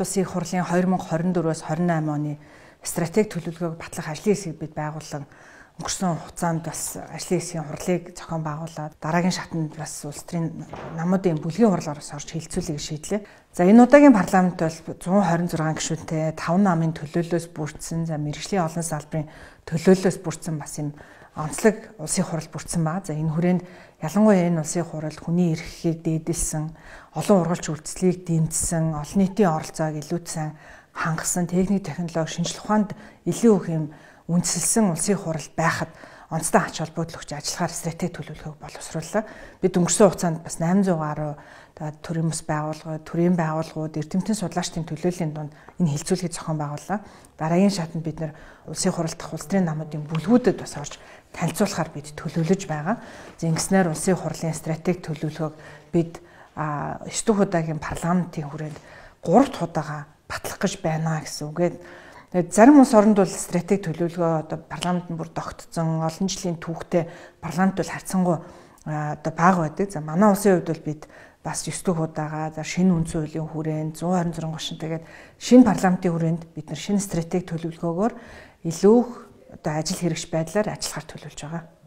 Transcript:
Монгол Улсын их хурлын 2024-оос 28 оны стратеги төлөвлөгөөг батлах ажлын хэсгийг бид байгуулсан өнгөрсөн хугацаанд бас ажлын хэсгийн хурлыг зохион байгуулад дараагийн шатнд бас улс төрийн намуудын бүлгийн хурлаар бас орж хилцүүлэхийг шийдлээ. За энэ удаагийн парламент бол 126 гишүүнтэй 5 намын төлөөллөөс бүрдсэн за мэрэгжлийн олон салбарын төлөөллөөс бүрдсэн бас юм онцлог улсын хурал бүрдсэн ба. За энэ хүрээнд ялангуяа энэ улсын хурал хүний эрхийг дээдэлсэн, олон ургалч үйлчлэлийг дэмжсэн, олон нийтийн оролцоог илүүцсэн, хангасан техник технологи шинжилх ухаанд илүү их юм үндэслсэн улсын хурал байхад онцлог ач холбогдлогч ажиллахаар стратеги төлөвлөхөг боловсрууллаа. Бид өнгөрсөн хугацаанд бас 800 гаруй төрийн бас байгууллагууд, төрийн байгууллагууд, эрдэмтэн судлаач тэм төлөөллийн дунд энэ хилцүүлэхэд зохион байгууллаа. Дараагийн шатнд бид нэр улсын хурал дах улс төрийн намуудын бүлгүүдэд бас орж танилцуулахаар бид төлөвлөж байгаа. Зингэснээр улсын хурлын стратеги төлөвлөгөөг бид 9 дугаар удаагийн парламентын хүрээнд 3 дахь удаага батлах гэж байна гэсэн үгээд Тэгээд зарим улс оронд бол стратеги төлөвлөгөө одоо парламент нь бүр тогтцсон олон жилийн түүхтэй парламент бол харцсангу одоо бага байдаг. За манай улсын хувьд бол бид бас 9 дэх удаага за шинэ үндсэн хуулийн хүрээнд 126 гошин тэгээд шинэ парламентын хүрээнд бид нар шинэ стратеги төлөвлөгөөгөөр илүүх одоо ажил хэрэгж байдлаар ажиллахаар төлөвлөж байгаа.